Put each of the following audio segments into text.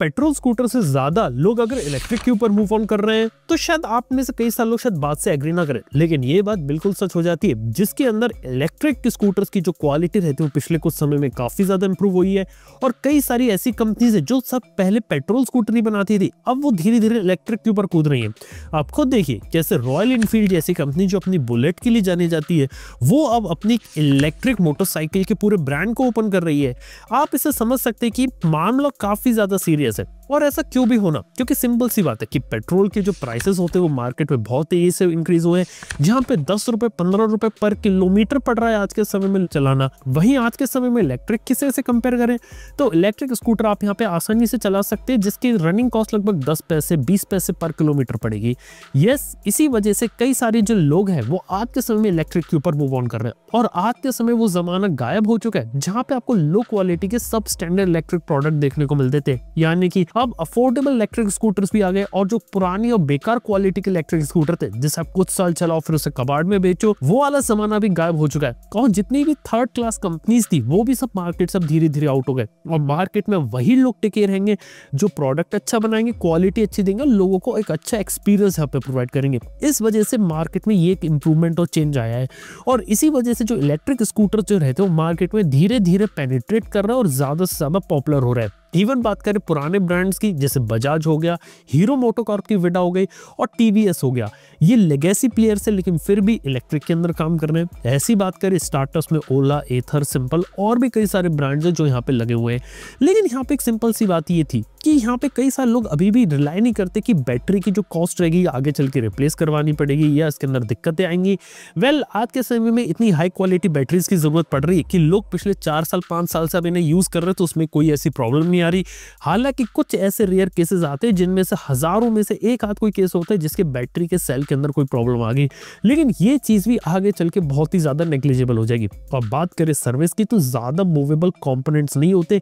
petrol scooter से ज्यादा लोग अगर इलेक्ट्रिक के ऊपर मूव ऑन कर रहे हैं तो शायद आप में से कई सारे लोग शायद बात से एग्री ना करें लेकिन ये बात बिल्कुल सच हो जाती है जिसके अंदर इलेक्ट्रिक स्कूटर्स की जो क्वालिटी रहती है वो पिछले कुछ समय में काफी ज्यादा इंप्रूव हुई है और कई सारी ऐसी कंपनीज है जो सब पहले पेट्रोल स्कूटर ही बनाती थी अब वो धीरे धीरे इलेक्ट्रिक के ऊपर कूद रही है आप खुद देखिए जैसे रॉयल इनफील्ड जैसी कंपनी जो अपनी बुलेट के लिए जानी जाती है वो अब अपनी इलेक्ट्रिक मोटरसाइकिल के पूरे ब्रांड को ओपन कर रही है आप इसे समझ सकते हैं कि मामला काफी ज्यादा सीरियस দিয়েছে और ऐसा क्यों भी होना क्योंकि सिंपल सी बात है कि पेट्रोल के जो प्राइसेस होते हैं वो मार्केट में बहुत तेजी से इंक्रीज हुए हैं जहाँ पे दस रुपए पंद्रह रुपए पर किलोमीटर पड़ रहा है आज के समय में चलाना वहीं आज के समय में इलेक्ट्रिक किसे से कंपेयर करें तो इलेक्ट्रिक स्कूटर आप यहाँ पे आसानी से चला सकते हैं जिसकी रनिंग कॉस्ट लगभग दस पैसे बीस पैसे पर किलोमीटर पड़ेगी यस इसी वजह से कई सारे जो लोग हैं वो आज के समय में इलेक्ट्रिक के ऊपर मूव ऑन कर रहे हैं और आज के समय वो जमाना गायब हो चुका है जहाँ पे आपको लो क्वालिटी के सब स्टैंडर्ड इलेक्ट्रिक प्रोडक्ट देखने को मिलते थे यानी कि अब अफोर्डेबल इलेक्ट्रिक स्कूटर्स भी आ गए और जो पुरानी और बेकार क्वालिटी के इलेक्ट्रिक स्कूटर थे जिसे आप कुछ साल चलाओ फिर उसे कबाड़ में बेचो वो वाला जमाना भी गायब हो चुका है और जितनी भी थर्ड क्लास कंपनीज थी वो भी सब मार्केट सब धीरे धीरे आउट हो गए और मार्केट में वही लोग टिके रहेंगे जो प्रोडक्ट अच्छा बनाएंगे क्वालिटी अच्छी देंगे लोगों को एक अच्छा एक्सपीरियंस यहाँ पे प्रोवाइड करेंगे इस वजह से मार्केट में ये एक इम्प्रूवमेंट और चेंज आया है और इसी वजह से जो इलेक्ट्रिक स्कूटर जो रहते हैं वो मार्केट में धीरे धीरे पेनिट्रेट कर रहे हैं और ज़्यादा से ज़्यादा पॉपुलर हो रहा है इवन बात करें पुराने ब्रांड्स की जैसे बजाज हो गया हीरो मोटोकॉर्प की विडा हो गई और टी हो गया ये लेगेसी प्लेयर्स है लेकिन फिर भी इलेक्ट्रिक के अंदर काम कर रहे हैं ऐसी बात करें स्टार्टअप में ओला एथर सिंपल और भी कई सारे ब्रांड्स हैं जो यहाँ पे लगे हुए हैं लेकिन यहाँ पे एक सिंपल सी बात ये थी कि यहाँ पे कई सारे लोग अभी भी रिलाई नहीं करते कि बैटरी की जो कॉस्ट रहेगी आगे चल के रिप्लेस करवानी पड़ेगी या इसके अंदर दिक्कतें आएंगी वेल well, आज के समय में इतनी हाई क्वालिटी बैटरीज की जरूरत पड़ रही है कि लोग पिछले चार साल पांच साल से अब इन्हें यूज़ कर रहे हैं तो उसमें कोई ऐसी प्रॉब्लम नहीं नहीं आ रही हालांकि कुछ ऐसे रेयर केसेस आते हैं जिनमें से हज़ारों में से एक आध कोई केस होता है जिसके बैटरी के सेल के अंदर कोई प्रॉब्लम आ गई लेकिन ये चीज़ भी आगे चल के बहुत ही ज़्यादा नेग्लिजिबल हो जाएगी और तो बात करें सर्विस की तो ज़्यादा मूवेबल कॉम्पोनेंट्स नहीं होते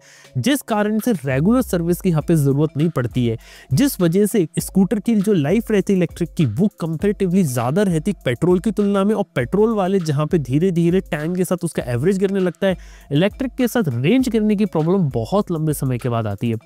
जिस कारण से रेगुलर सर्विस की यहाँ पे ज़रूरत नहीं पड़ती है जिस वजह से स्कूटर की जो लाइफ रहती इलेक्ट्रिक की वो कंपेरेटिवली ज़्यादा रहती पेट्रोल की तुलना में और पेट्रोल वाले जहाँ पे धीरे धीरे टैंक के साथ उसका एवरेज गिरने लगता है इलेक्ट्रिक के साथ रेंज गिरने की प्रॉब्लम बहुत लंबे समय के बाद आती है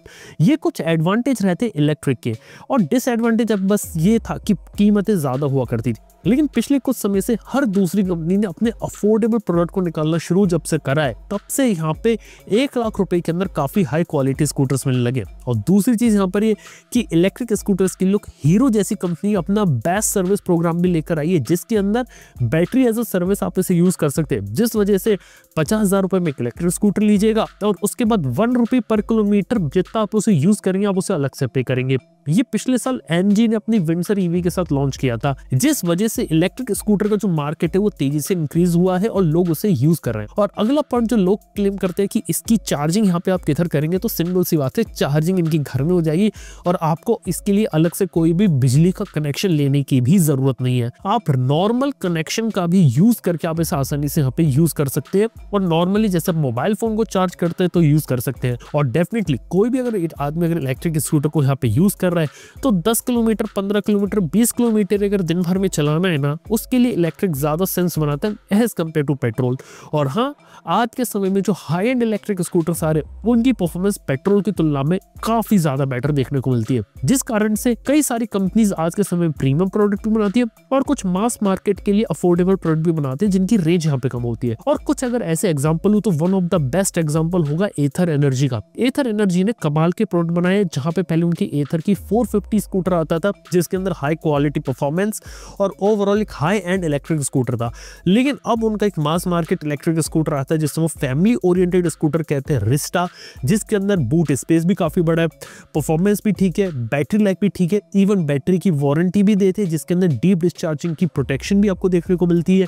ये कुछ एडवांटेज रहते इलेक्ट्रिक के और डिसएडवांटेज अब बस ये था कि कीमतें ज़्यादा हुआ करती थी लेकिन पिछले कुछ समय से हर दूसरी कंपनी ने अपने अफोर्डेबल प्रोडक्ट को निकालना शुरू जब से करा है तब से यहाँ पे एक लाख रुपए के अंदर काफ़ी हाई क्वालिटी स्कूटर्स मिलने लगे और दूसरी चीज़ यहाँ पर ये कि इलेक्ट्रिक स्कूटर्स की लुक हीरो जैसी कंपनी अपना बेस्ट सर्विस प्रोग्राम भी लेकर आई है जिसके अंदर बैटरी एज अ सर्विस आप इसे यूज़ कर सकते हैं जिस वजह से पचास हज़ार रुपए में इलेक्ट्रिक स्कूटर लीजिएगा और उसके बाद वन रुपी पर किलोमीटर जितना आप उसे यूज़ करेंगे आप उसे अलग से पे करेंगे ये पिछले साल एम ने अपनी विंडसर ईवी e के साथ लॉन्च किया था जिस वजह से इलेक्ट्रिक स्कूटर का जो मार्केट है वो तेजी से इंक्रीज हुआ है और लोग उसे यूज कर रहे हैं और अगला पॉइंट जो लोग क्लेम करते हैं कि इसकी चार्जिंग यहाँ पे आप किधर करेंगे तो सिंपल सी बात है चार्जिंग इनकी घर में हो जाएगी और आपको इसके लिए अलग से कोई भी बिजली का कनेक्शन लेने की भी जरूरत नहीं है आप नॉर्मल कनेक्शन का भी यूज करके आप इसे आसानी से यहाँ पे यूज कर सकते हैं और नॉर्मली जैसे आप मोबाइल फोन को चार्ज करते हैं तो यूज कर सकते हैं और डेफिनेटली कोई भी अगर आदमी अगर इलेक्ट्रिक स्कूटर को यहाँ पे यूज कर रहा है तो दस किलोमीटर पंद्रह किलोमीटर बीस किलोमीटर अगर दिन भर में चलाना है ना उसके लिए इलेक्ट्रिक ज़्यादा सेंस बनाता है एज कम्पेयर टू पेट्रोल और हाँ आज के समय में जो हाई एंड इलेक्ट्रिक स्कूटर्स आ रहे हैं उनकी परफॉर्मेंस पेट्रोल की तुलना में काफ़ी ज़्यादा बेटर देखने को मिलती है जिस कारण से कई सारी कंपनीज आज के समय प्रीमियम प्रोडक्ट भी बनाती है और कुछ मास मार्केट के लिए अफोर्डेबल प्रोडक्ट भी बनाते हैं जिनकी रेंज यहाँ पे कम होती है और कुछ अगर ऐसे एग्जाम्पल हो तो one of the best example होगा एथर एनर्जी का एथर एनर्जी ने कमाल के प्रोडक्ट बनाए जहाँ पे पहले उनकी एथर की 450 स्कूटर आता था जिसके अंदर हाई क्वालिटी परफॉर्मेंस और ओवरऑल एक हाई एंड इलेक्ट्रिक स्कूटर था लेकिन अब उनका एक मास मार्केट इलेक्ट्रिक स्कूटर आता है जिससे वो फैमिली ओरिएंटेड स्कूटर कहते हैं रिस्टा जिसके अंदर बूट स्पेस भी काफ़ी बड़ा है परफॉर्मेंस भी ठीक है बैटरी लाइफ भी ठीक है इवन बैटरी की वारंटी भी देते हैं जिसके अंदर डीप डिस्चार्जिंग की प्रोटेक्शन भी आपको देखने को मिलती है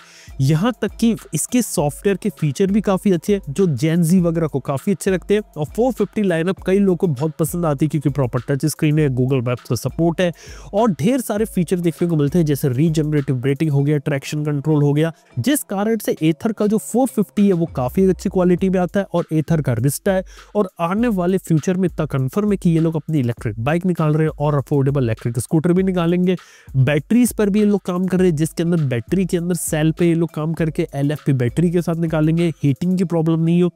यहाँ तक कि इसके सॉफ्टवेयर के फीचर भी काफ़ी अच्छे हैं जो जेनजी वगैरह को काफ़ी अच्छे लगते हैं और फोर लाइनअप कई लोगों को बहुत पसंद आती है क्योंकि प्रॉपर टच स्क्रीन है गूगल मैप से सपोर्ट है और ढेर सारे फीचर देखने को मिलते हैं जैसे रीजनरेटिव ब्रेकिंग हो गया ट्रैक्शन कंट्रोल हो गया जिस कारण से एथर का जो 450 है वो काफ़ी अच्छी क्वालिटी में आता है और एथर का रिस्टा है और आने वाले फ्यूचर में इतना कन्फर्म है कि ये लोग अपनी इलेक्ट्रिक बाइक निकाल रहे हैं और अफोर्डेबल इलेक्ट्रिक स्कूटर भी निकालेंगे बैटरीज पर भी ये लोग काम कर रहे हैं जिसके अंदर बैटरी के अंदर सेल पे ये लोग काम करके एल बैटरी के साथ निकालेंगे हीटिंग की प्रॉब्लम नहीं हो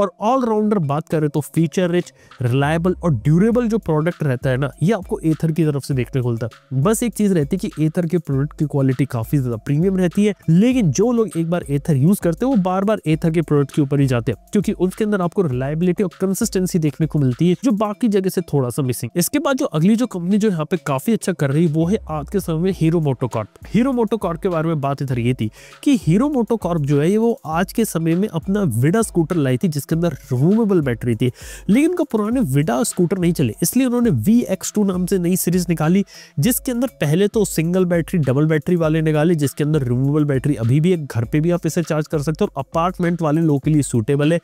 और ऑलराउंडर बात करें तो फीचर रिच रिलायबल और ड्यूरेबल जो प्रोडक्ट रहता है ना ये आपको एथर की तरफ से देखने को मिलता है बस एक चीज रहती है कि एथर के प्रोडक्ट की क्वालिटी काफी ज्यादा प्रीमियम रहती है लेकिन जो लोग एक बार एथर यूज करते हैं वो बार बार एथर के प्रोडक्ट के ऊपर ही जाते हैं क्योंकि उसके अंदर आपको रिलायबिलिटी और कंसिस्टेंसी देखने को मिलती है जो बाकी जगह से थोड़ा सा मिसिंग इसके बाद जो अगली जो कंपनी जो यहाँ पे काफी अच्छा कर रही है वो है आज के समय में हीरो मोटोकॉर्प हीरो मोटोकॉर्प के बारे में बात इधर ये थी कि हीरो मोटोकॉर्प जो है वो आज के समय में अपना विडा स्कूटर लाई थी जिसके अंदर रिमूवेबल बैटरी थी लेकिन उनका पुराने विडा स्कूटर नहीं चले इसलिए उन्होंने वी एक्स टू नाम से नई सीरीज निकाली जिसके अंदर पहले तो सिंगल बैटरी डबल बैटरी वाले निकाले जिसके अंदर रिमूवेबल बैटरी अभी भी एक घर पे भी आप इसे चार्ज कर सकते हो और अपार्टमेंट वाले लोगों के लिए सूटेबल है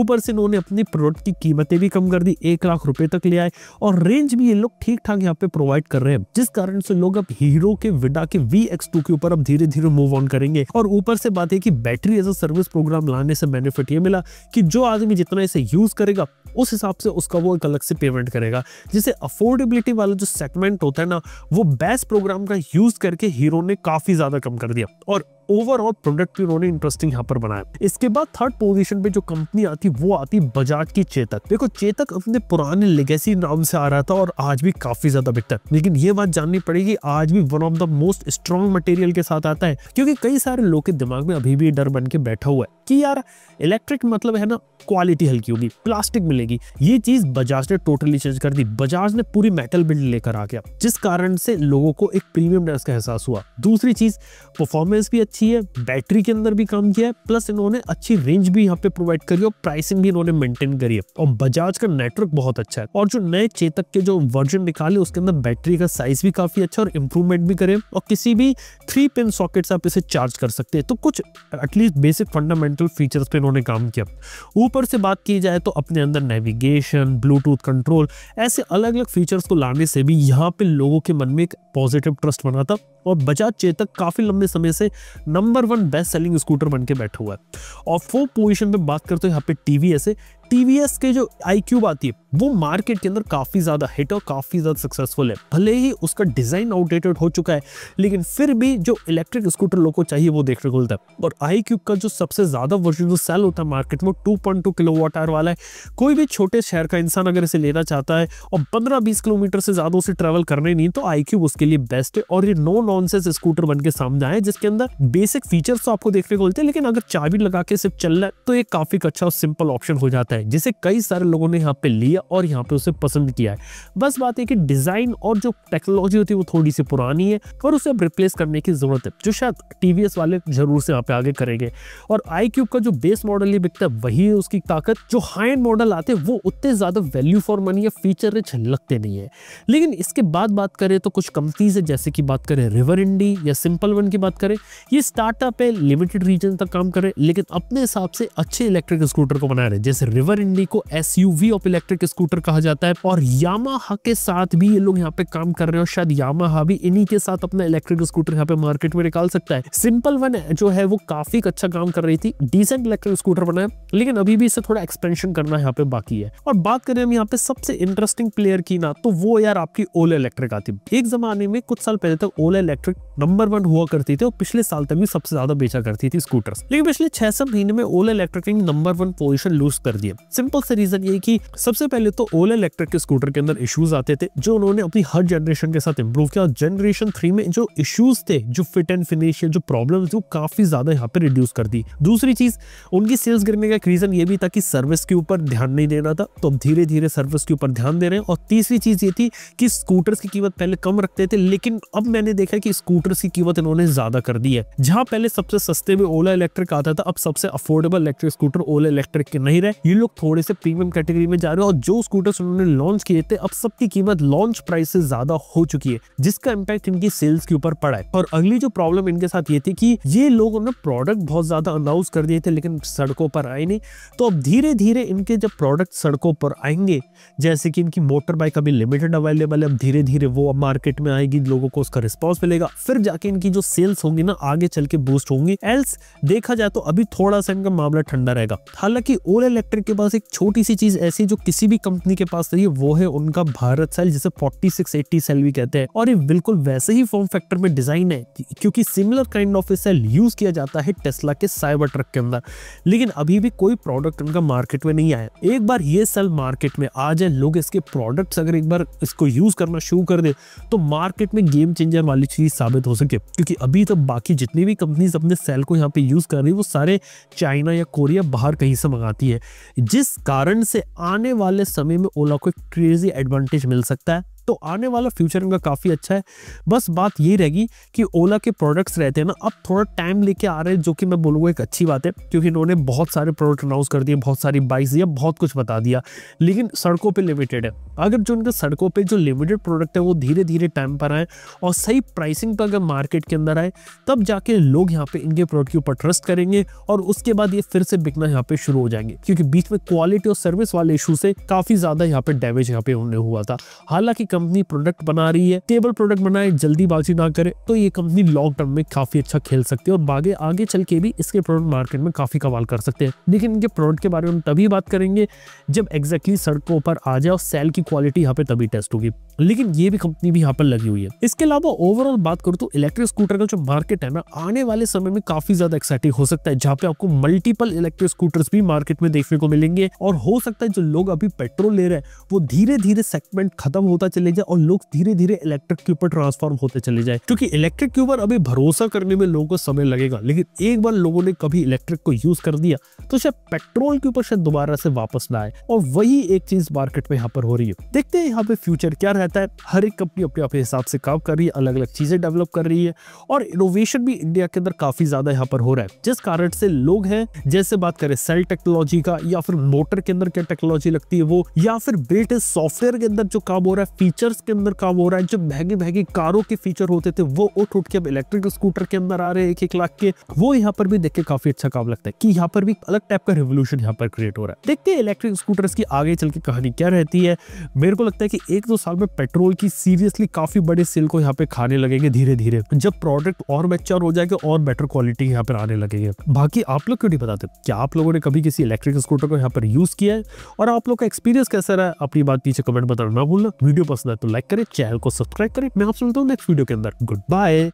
ऊपर से इन्होंने अपने प्रोडक्ट की कीमतें भी कम कर दी एक लाख रुपए तक ले आए और रेंज भी ये लोग ठीक ठाक यहाँ पे प्रोवाइड कर रहे हैं जिस कारण से लोग अब हीरो के विडा के वी के ऊपर अब धीरे धीरे मूव ऑन करेंगे और ऊपर से बात है कि battery as a service program लाने से बेनिफिट ये मिला कि जो आदमी जितना इसे यूज करेगा उस हिसाब से उसका वो एक अलग से पेमेंट करेगा जिसे अफोर्डेबिलिटी वाला जो सेगमेंट होता है ना वो बेस्ट प्रोग्राम का यूज़ करके हीरो ने काफ़ी ज़्यादा कम कर दिया और ओवरऑल प्रोडक्ट भी उन्होंने इंटरेस्टिंग यहाँ पर बनाया इसके बाद थर्ड पोजीशन पे जो कंपनी आती वो आती बजाज की चेतक देखो चेतक अपने पुराने लेगेसी नाम से आ रहा था और आज भी काफी ज्यादा बेहतर लेकिन ये बात जाननी पड़ेगी आज भी one of the most strong material के साथ आता है क्योंकि कई सारे लोग के दिमाग में अभी भी डर बन के बैठा हुआ है कि यार इलेक्ट्रिक मतलब है ना क्वालिटी हल्की होगी प्लास्टिक मिलेगी ये चीज बजाज ने टोटली चेंज कर दी बजाज ने पूरी मेटल बिल्ड लेकर आ गया जिस कारण से लोगों को एक प्रीमियम का एहसास हुआ दूसरी चीज परफॉर्मेंस भी अच्छी है बैटरी के अंदर भी काम किया है प्लस इन्होंने अच्छी रेंज भी यहाँ पे प्रोवाइड करी है और प्राइसिंग भी इन्होंने मेंटेन करी है और बजाज का नेटवर्क बहुत अच्छा है और जो नए चेतक के जो वर्जन निकाले उसके अंदर बैटरी का साइज भी काफी अच्छा और इम्प्रूवमेंट भी करे और किसी भी थ्री पिन सॉकेट आप इसे चार्ज कर सकते हैं तो कुछ एटलीस्ट बेसिक फंडामेंटल फीचर्स पे इन्होंने काम किया ऊपर से बात की जाए तो अपने अंदर नेविगेशन ब्लूटूथ कंट्रोल ऐसे अलग अलग फीचर्स को लाने से भी यहाँ पे लोगों के मन में एक पॉजिटिव ट्रस्ट बना था और बजाज चेतक काफ़ी लंबे समय से number one best selling scooter बन के बैठा हुआ है और फोर्थ पोजिशन पर बात करते हो यहाँ पे टीवीएस है टीवीएस के जो आई आती है वो मार्केट के अंदर काफ़ी ज़्यादा हिट और काफ़ी ज़्यादा सक्सेसफुल है भले ही उसका डिज़ाइन आउटडेटेड हो चुका है लेकिन फिर भी जो इलेक्ट्रिक स्कूटर लोग को चाहिए वो देखने को मिलता है और आई क्यूब का जो सबसे ज़्यादा वर्जन जो सेल होता है मार्केट में two point two kilowatt R वाला है कोई भी छोटे शहर का इंसान अगर इसे लेना चाहता है और पंद्रह बीस किलोमीटर से ज़्यादा उसे ट्रेवल करने नहीं तो आई क्यूब उसके लिए बेस्ट है और ये नो नॉनसेंस स्कूटर बन के सामने आए जिसके अंदर बेसिक फीचर्स तो आपको देखने को मिलते हैं लेकिन अगर चाबी लगा के सिर्फ चलना है तो ये काफ़ी अच्छा और सिंपल ऑप्शन हो जाता है जिसे कई सारे लोगों ने यहाँ पे लिया और यहाँ पे उसे पसंद किया है बस बात है कि डिज़ाइन और जो टेक्नोलॉजी होती है वो थोड़ी सी पुरानी है और उसे अब रिप्लेस करने की ज़रूरत है जो शायद टी वाले जरूर से यहाँ पे आगे करेंगे और आई क्यूब का जो बेस मॉडल ये बिकता है वही है उसकी ताकत जो हाई एंड मॉडल आते हैं वो उतने ज़्यादा वैल्यू फॉर मनी या फीचर रिच लगते नहीं है लेकिन इसके बाद बात करें तो कुछ कंपनीज है जैसे कि बात करें रिवर इंडी या सिंपल वन की बात करें ये स्टार्टअप है लिमिटेड रीजन तक काम करे लेकिन अपने हिसाब से अच्छे इलेक्ट्रिक स्कूटर को बना रहे जैसे रिवर इंडी को एस ऑफ इलेक्ट्रिक स्कूटर कहा जाता है और यामा के साथ भी ये लोग यहाँ पे काम कर रहे हैं और शायद यामा भी इन्हीं के साथ अपना इलेक्ट्रिक स्कूटर यहाँ पे मार्केट में निकाल सकता है सिंपल वन जो है वो काफी अच्छा काम कर रही थी डिसेंट इलेक्ट्रिक स्कूटर बनाया लेकिन अभी भी इसे थोड़ा एक्सपेंशन करना यहाँ पे बाकी है और बात करें हम यहाँ पे सबसे इंटरेस्टिंग प्लेयर की ना तो वो यार आपकी ओला इलेक्ट्रिक आती एक जमाने में कुछ साल पहले तक ओला इलेक्ट्रिक नंबर वन हुआ करती थी और पिछले साल तक भी सबसे ज्यादा बेचा करती थी स्कूटर लेकिन पिछले छह सौ महीने में ओला इलेक्ट्रिक ने नंबर वन पोजिशन लूज कर दिया सिंपल से रीजन ये की सबसे पहले पहले तो ओल इलेक्ट्रिक के स्कूटर के अंदर इश्यूज आते थे जो उन्होंने अपनी हर जनरेशन के साथ इम्प्रूव किया जनरेशन थ्री में जो इश्यूज थे जो फिट एंड फिनिश जो प्रॉब्लम थे वो काफी ज्यादा यहाँ पे रिड्यूस कर दी दूसरी चीज उनकी सेल्स गिरने का रीजन ये भी था कि सर्विस के ऊपर ध्यान नहीं देना था तो अब धीरे धीरे सर्विस के ऊपर ध्यान दे रहे हैं और तीसरी चीज ये थी कि स्कूटर्स की कीमत पहले कम रखते थे लेकिन अब मैंने देखा कि स्कूटर्स की कीमत इन्होंने ज्यादा कर दी है जहां पहले सबसे सस्ते में ओला इलेक्ट्रिक आता था अब सबसे affordable electric scooter Ola electric के नहीं रहे ये लोग थोड़े से प्रीमियम कैटेगरी में जा रहे हैं और जो स्कूटर्स उन्होंने लॉन्च किए थे अब सबकी कीमत लॉन्च प्राइस से ज्यादा हो चुकी है जिसका इम्पैक्ट इनकी सेल्स के ऊपर पड़ा है और अगली जो प्रॉब्लम इनके साथ ये थी कि ये लोग उन्होंने प्रोडक्ट बहुत ज्यादा अनाउंस कर दिए थे लेकिन सड़कों पर आए नहीं तो अब धीरे धीरे इनके जब प्रोडक्ट सड़कों पर आएंगे जैसे कि इनकी मोटर बाइक अभी लिमिटेड अवेलेबल है अब धीरे धीरे वो अब मार्केट में आएगी लोगों को उसका रिस्पॉन्स मिलेगा फिर जाके इनकी जो सेल्स होंगी ना आगे चल के बूस्ट होंगी एल्स देखा जाए तो अभी थोड़ा सा इनका मामला ठंडा रहेगा हालांकि ओल इलेक्ट्रिक के पास एक छोटी सी चीज ऐसी जो किसी भी भी कंपनी के पास रही है वो है उनका भारत सेल जिसे 4680 सेल भी कहते हैं और ये बिल्कुल वैसे ही फॉर्म फैक्टर में डिजाइन है क्योंकि similar kind of cell use किया जाता है टेस्ला के साइबर ट्रक के अंदर लेकिन अभी भी कोई प्रोडक्ट उनका मार्केट में नहीं आया एक बार ये सेल मार्केट में आ जाए लोग इसके प्रोडक्ट अगर एक बार इसको यूज करना शुरू कर दे तो मार्केट में गेम चेंजर वाली चीज साबित हो सके क्योंकि अभी तो बाकी जितनी भी कंपनी अपने सेल को यहाँ पे यूज कर रही है वो सारे चाइना या कोरिया बाहर कहीं से मंगाती है जिस कारण से आने वाले समय में ओला को एक क्रेजी एडवांटेज मिल सकता है तो आने वाला फ्यूचर इनका काफ़ी अच्छा है बस बात ये रहेगी कि ओला के प्रोडक्ट्स रहते हैं ना अब थोड़ा टाइम लेके आ रहे हैं जो कि मैं बोलूँगा एक अच्छी बात है क्योंकि इन्होंने बहुत सारे प्रोडक्ट अनाउंस कर दिए बहुत सारी बाइक्स दिया बहुत कुछ बता दिया लेकिन सड़कों पर लिमिटेड है अगर जो उनके सड़कों पर जो लिमिटेड प्रोडक्ट है वो धीरे धीरे टाइम पर आए और सही प्राइसिंग पर अगर मार्केट के अंदर आए तब जाके लोग यहाँ पे इनके प्रोडक्ट के ऊपर ट्रस्ट करेंगे और उसके बाद ये फिर से बिकना यहाँ पे शुरू हो जाएंगे क्योंकि बीच में क्वालिटी और सर्विस वाले इशू से काफ़ी ज़्यादा यहाँ पे डैमेज यहाँ पे होने हुआ था हालांकि कंपनी प्रोडक्ट बना रही है टेबल प्रोडक्ट बनाए जल्दीबाजी ना करे तो ये कंपनी लॉन्ग टर्म में काफी अच्छा खेल सकती है और आगे आगे चल के भी इसके प्रोडक्ट मार्केट में काफी कमाल कर सकते हैं लेकिन इनके प्रोडक्ट के बारे में तभी बात करेंगे जब एग्जैक्टली सड़कों पर आ जाए और सेल की क्वालिटी यहाँ पे तभी टेस्ट होगी लेकिन ये भी कंपनी भी यहाँ पर लगी हुई है इसके अलावा ओवरऑल बात करूँ तो इलेक्ट्रिक स्कूटर का जो मार्केट है ना आने वाले समय में काफी ज्यादा एक्साइटिंग हो सकता है जहाँ पे आपको मल्टीपल इलेक्ट्रिक स्कूटर्स भी मार्केट में देखने को मिलेंगे और हो सकता है जो लोग अभी पेट्रोल ले रहे हैं वो धीरे धीरे सेगमेंट खत्म होता चले चले जाए और लोग धीरे धीरे इलेक्ट्रिक के ऊपर ट्रांसफॉर्म होते चले जाए क्योंकि इलेक्ट्रिक के ऊपर अभी भरोसा करने में लोगों को समय लगेगा लेकिन एक बार लोगों ने कभी इलेक्ट्रिक को यूज कर दिया तो शायद पेट्रोल के ऊपर शायद दोबारा से वापस ना आए और वही एक चीज मार्केट में यहाँ पर हो रही है देखते हैं यहाँ पे फ्यूचर क्या रहता है हर एक कंपनी अपने अपने हिसाब से काम कर रही है अलग अलग चीजें डेवलप कर रही है और इनोवेशन भी इंडिया के अंदर काफी ज्यादा यहाँ पर हो रहा है जिस कारण से लोग हैं जैसे बात करें सेल टेक्नोलॉजी का या फिर मोटर के अंदर क्या टेक्नोलॉजी लगती है वो या फिर बेटे सॉफ्टवेयर के अंदर जो काम हो रहा है फीचर्स के अंदर काम हो रहा है जब महंगी महंगी कारों के फीचर होते थे वो उठ उठ के अब इलेक्ट्रिक स्कूटर के अंदर आ रहे हैं एक एक लाख के वो यहाँ पर भी देख के काफी अच्छा काम लगता है कि यहाँ पर भी अलग टाइप का रेवोल्यूशन यहाँ पर क्रिएट हो रहा है देखते हैं इलेक्ट्रिक स्कूटर की आगे चल के कहानी क्या रहती है मेरे को लगता है कि एक दो साल में पेट्रोल की सीरियसली काफी बड़े सेल को यहाँ पे खाने लगेंगे धीरे धीरे जब प्रोडक्ट और मेच्योर हो जाएगा और बेटर क्वालिटी यहाँ पर आने लगेंगे बाकी आप लोग क्यों नहीं बताते क्या आप लोगों ने कभी किसी इलेक्ट्रिक स्कूटर को यहाँ पर यूज किया है और आप लोग का एक्सपीरियंस कैसा रहा अपनी बात पीछे कमेंट बताना ना भूलना वीडियो पसंद पसंद है तो लाइक करें चैनल को सब्सक्राइब करें मैं आपसे मिलता हूँ नेक्स्ट वीडियो के अंदर गुड बाय